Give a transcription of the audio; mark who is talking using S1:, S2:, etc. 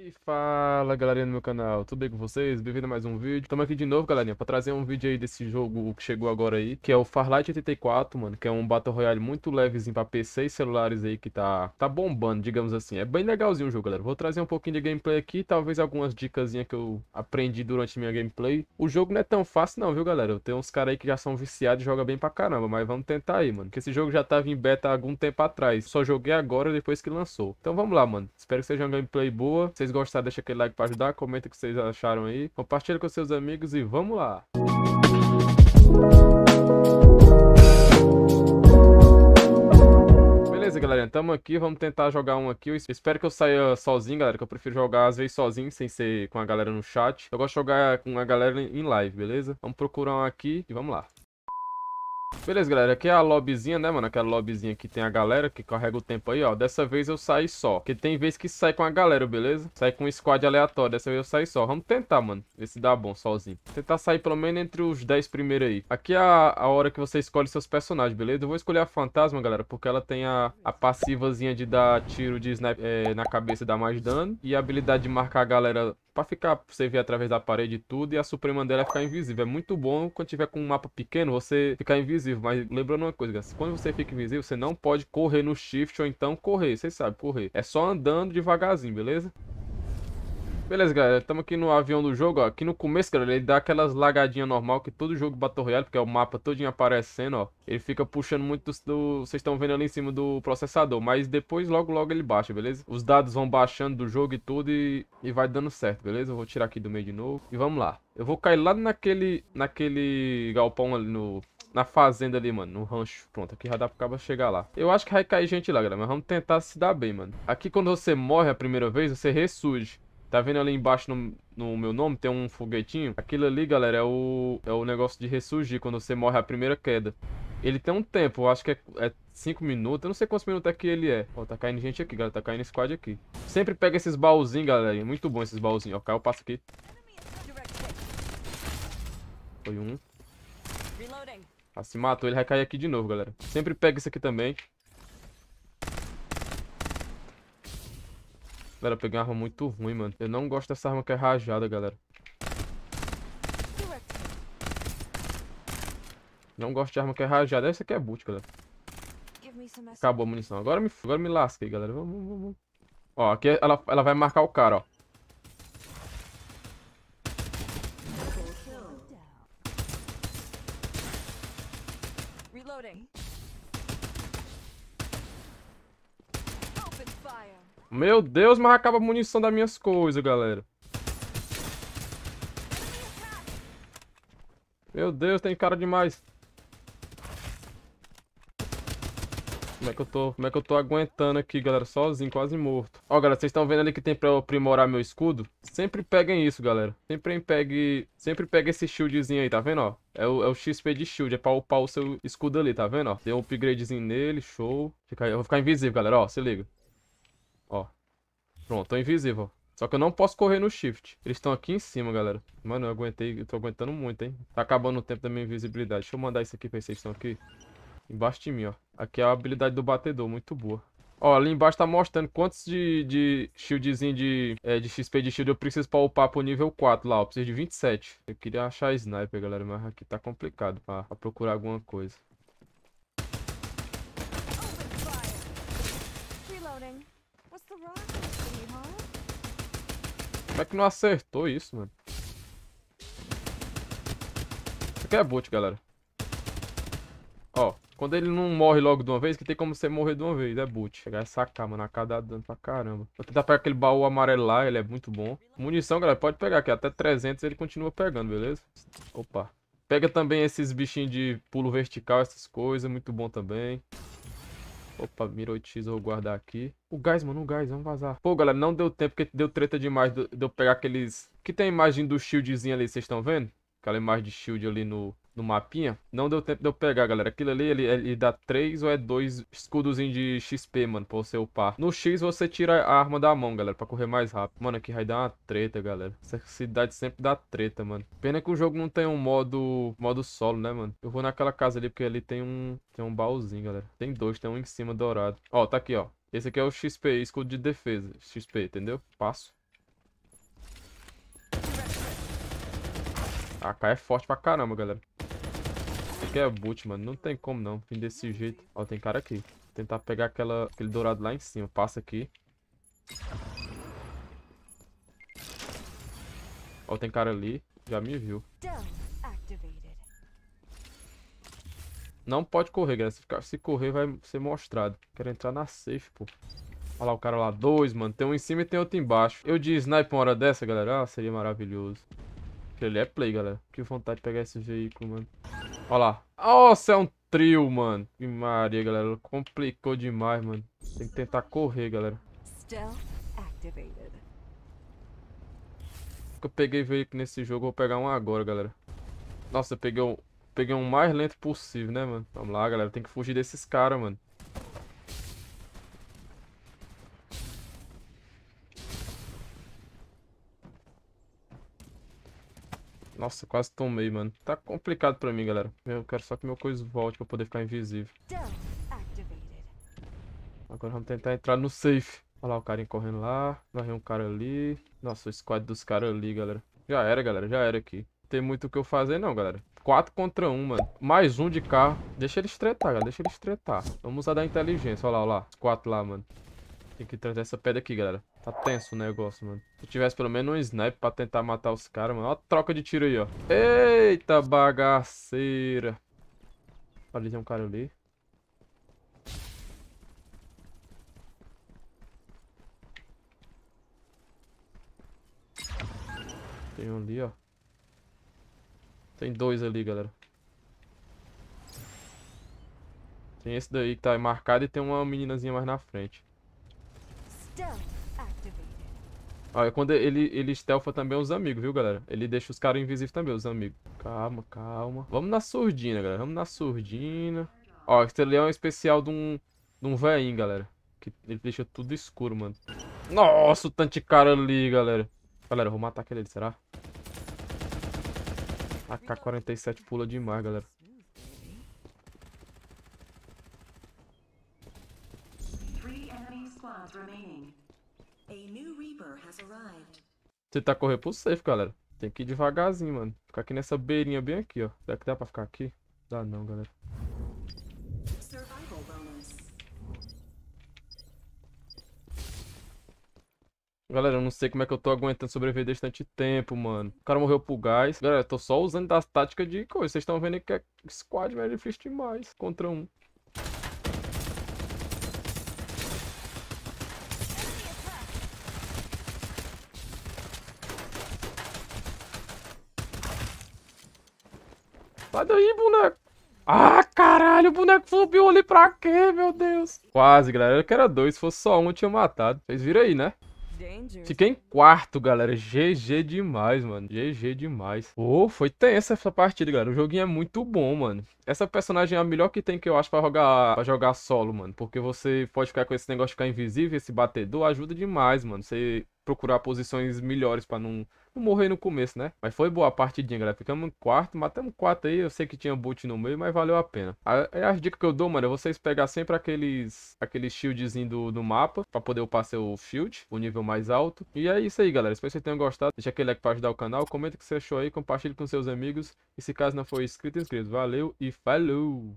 S1: E fala galerinha do meu canal, tudo bem com vocês? Bem-vindo a mais um vídeo. Estamos aqui de novo, galerinha, pra trazer um vídeo aí desse jogo que chegou agora aí, que é o Farlight 84, mano, que é um Battle Royale muito levezinho pra PC e celulares aí, que tá, tá bombando, digamos assim. É bem legalzinho o jogo, galera. Vou trazer um pouquinho de gameplay aqui, talvez algumas dicasinha que eu aprendi durante minha gameplay. O jogo não é tão fácil não, viu, galera? Tem uns caras aí que já são viciados e jogam bem pra caramba, mas vamos tentar aí, mano. Que esse jogo já tava em beta há algum tempo atrás, só joguei agora depois que lançou. Então vamos lá, mano. Espero que seja uma gameplay boa. Vocês vocês gostaram, deixa aquele like para ajudar, comenta o que vocês acharam aí, compartilha com seus amigos e vamos lá! Beleza, galera, estamos aqui, vamos tentar jogar um aqui. Eu espero que eu saia sozinho, galera, que eu prefiro jogar às vezes sozinho, sem ser com a galera no chat. Eu gosto de jogar com a galera em live, beleza? Vamos procurar um aqui e vamos lá. Beleza, galera, aqui é a lobbyzinha, né, mano? Aquela lobbyzinha que tem a galera que carrega o tempo aí, ó. Dessa vez eu saí só. Porque tem vez que sai com a galera, beleza? Sai com um squad aleatório. Dessa vez eu saí só. Vamos tentar, mano. Ver se dá bom sozinho. Tentar sair pelo menos entre os 10 primeiros aí. Aqui é a, a hora que você escolhe seus personagens, beleza? Eu vou escolher a fantasma, galera, porque ela tem a, a passivazinha de dar tiro de sniper é, na cabeça e dar mais dano. E a habilidade de marcar a galera pra ficar, você ver através da parede e tudo, e a Suprema dela é ficar invisível. É muito bom quando tiver com um mapa pequeno, você ficar invisível. Mas lembrando uma coisa, guys, quando você fica invisível, você não pode correr no shift ou então correr, você sabe correr. É só andando devagarzinho, beleza? Beleza, galera. Estamos aqui no avião do jogo, ó. Aqui no começo, cara, ele dá aquelas lagadinhas normal que todo jogo Battle Royale, porque é o mapa todinho aparecendo, ó. Ele fica puxando muito do... Vocês estão vendo ali em cima do processador, mas depois logo logo ele baixa, beleza? Os dados vão baixando do jogo e tudo e, e vai dando certo, beleza? Eu vou tirar aqui do meio de novo e vamos lá. Eu vou cair lá naquele, naquele galpão ali no na fazenda ali, mano, no rancho. Pronto, aqui já dá pro cabo chegar lá. Eu acho que vai cair gente lá, galera, mas vamos tentar se dar bem, mano. Aqui quando você morre a primeira vez, você ressurge. Tá vendo ali embaixo no, no, meu nome? Tem um foguetinho. Aquilo ali, galera, é o, é o negócio de ressurgir quando você morre a primeira queda. Ele tem um tempo, acho que é 5 é minutos. Eu não sei quantos minutos é que ele é. Ó, tá caindo gente aqui, galera. Tá caindo squad aqui. Sempre pega esses baúzinhos, galera. Muito bom esses baúzinhos. Ó, caiu, passa aqui. Foi um. Ah, se matou. Ele vai cair aqui de novo, galera. Sempre pega isso aqui também. Galera, eu peguei uma arma muito ruim, mano. Eu não gosto dessa arma que é rajada, galera. Não gosto de arma que é rajada. Essa aqui é boot, galera. Acabou a munição. Agora me, agora me aí, galera. Vamos, vamos, vamos. Ó, aqui é- ela, ela vai marcar o cara, ó. Reloading. Meu Deus, mas acaba a munição das minhas coisas, galera. Meu Deus, tem cara demais. Como é que eu tô, como é que eu tô aguentando aqui, galera, sozinho, quase morto. Ó, galera, vocês estão vendo ali que tem pra eu aprimorar meu escudo? Sempre peguem isso, galera. Sempre pegue, sempre pegue esse shieldzinho aí, tá vendo, ó? É o, é o XP de shield, é pra upar o seu escudo ali, tá vendo, ó? Deu um upgradezinho nele, show. Fica, eu vou ficar invisível, galera, ó, se liga. Ó. Pronto, tô invisível. Só que eu não posso correr no shift. Eles estão aqui em cima, galera. Mano, eu aguentei. Eu tô aguentando muito, hein? Tá acabando o tempo da minha invisibilidade. Deixa eu mandar isso aqui pra vocês. Estão aqui embaixo de mim, ó. Aqui é a habilidade do batedor. Muito boa. Ó, ali embaixo tá mostrando quantos de, de shieldzinho de, é, de XP de shield eu preciso pra upar pro nível 4 lá, Eu Preciso de 27. Eu queria achar sniper, galera, mas aqui tá complicado pra, pra procurar alguma coisa. Como é que não acertou isso, mano? Isso aqui é bot, galera. Ó, quando ele não morre logo de uma vez, que tem como você morrer de uma vez, é boot. Chegar essa sacar, mano, a cada dano pra caramba. Vou tentar pegar aquele baú amarelo lá, ele é muito bom. Munição, galera, pode pegar aqui, até 300 ele continua pegando, beleza? Opa. Pega também esses bichinhos de pulo vertical, essas coisas, muito bom também. Opa, mirou X, vou guardar aqui. O gás, mano, o gás, vamos vazar. Pô, galera, não deu tempo, porque deu treta demais de eu pegar aqueles... Que tem a imagem do shieldzinho ali, vocês estão vendo? aquela imagem de shield ali no, no mapinha. Não deu tempo de eu pegar, galera. Aquilo ali, ele, ele dá 3 ou é 2 escudozinho de XP, mano, pra você upar. No X, você tira a arma da mão, galera, pra correr mais rápido. Mano, aqui vai dar uma treta, galera. Essa cidade sempre dá treta, mano. Pena que o jogo não tem um modo, modo solo, né, mano? Eu vou naquela casa ali, porque ali tem um, tem um baúzinho, galera. Tem dois, tem um em cima dourado. Ó, tá aqui, ó. Esse aqui é o XP, escudo de defesa. XP, entendeu? Passo. A AK é forte pra caramba, galera. Isso aqui é boot, mano. Não tem como não. Fim desse jeito. Ó, tem cara aqui. Vou tentar pegar aquela, aquele dourado lá em cima. Passa aqui. Ó, tem cara ali. Já me viu. Não pode correr, galera. Se, ficar, se correr, vai ser mostrado. Quero entrar na safe, pô. Olha lá o cara lá. Dois, mano. Tem um em cima e tem outro embaixo. Eu de sniper uma hora dessa, galera. Ah, seria maravilhoso. Ele é play, galera. Que vontade de pegar esse veículo, mano. Olha lá. Nossa, é um trio, mano. Que maria, galera. Complicou demais, mano. Tem que tentar correr, galera. Eu peguei veículo nesse jogo, vou pegar um agora, galera. Nossa, eu peguei um, peguei um mais lento possível, né, mano? Vamos lá, galera. Tem que fugir desses caras, mano. Nossa, quase tomei, mano. Tá complicado pra mim, galera. Eu quero só que meu coisa volte pra poder ficar invisível. Agora vamos tentar entrar no safe. Olha lá o carinha correndo lá. Varrei um cara ali. Nossa, o squad dos caras ali, galera. Já era, galera. Já era aqui. Não tem muito o que eu fazer, não, galera. 4 contra 1, mano. Mais um de carro. Deixa ele estretar, galera. Deixa ele estretar. Vamos usar da inteligência. Olha lá, olha lá. Os quatro lá, mano. Tem que trazer essa pedra aqui, galera. Tá tenso o negócio, mano. Se tivesse pelo menos um snipe pra tentar matar os caras, mano. Ó a troca de tiro aí, ó. Eita bagaceira. Ali tem um cara ali. Tem um ali, ó. Tem dois ali, galera. Tem esse daí que tá marcado e tem uma meninazinha mais na frente. Olha, é quando ele, ele stealtha também os amigos, viu, galera? Ele deixa os caras invisíveis também, os amigos. Calma, calma. Vamos na surdina, galera. Vamos na surdina. Ó, esse leão é especial de um, de um veinho, galera. Que ele deixa tudo escuro, mano. Nossa, o tanto de cara ali, galera. Galera, eu vou matar aquele ali, será? AK-47 pula demais, galera. Tentar né? tá correr pro safe, galera. Tem que ir devagarzinho, mano. Ficar aqui nessa beirinha bem aqui, ó. Será que dá pra ficar aqui? Dá não, galera. Galera, eu não sei como é que eu tô aguentando sobreviver desde tanto tempo, mano. O cara morreu pro gás. Galera, eu tô só usando das táticas de coisa. Vocês estão vendo que é squad, velho, é difícil demais. Contra um. Sai daí, boneco. Ah, caralho, o boneco subiu ali pra quê, meu Deus? Quase, galera. Eu que era dois, se fosse só um, eu tinha matado. Vocês viram aí, né? Fiquei em quarto, galera. GG demais, mano. GG demais. Oh, foi tensa essa partida, galera. O joguinho é muito bom, mano. Essa personagem é a melhor que tem que eu acho pra jogar, pra jogar solo, mano. Porque você pode ficar com esse negócio de ficar invisível, esse batedor. Ajuda demais, mano. Você procurar posições melhores para não, não, morrer no começo, né? Mas foi boa a partidinha, galera. Ficamos em quarto, matamos quatro aí. Eu sei que tinha boot no meio, mas valeu a pena. Aí é as dicas que eu dou, mano, é vocês pegar sempre aqueles aqueles shieldzinho do, do mapa para poder upar seu shield, o nível mais alto. E é isso aí, galera. Espero que vocês tenham gostado. Deixa aquele like para ajudar o canal, comenta o que você achou aí, compartilhe com seus amigos. E se caso não for inscrito, inscreva. se Valeu e falou!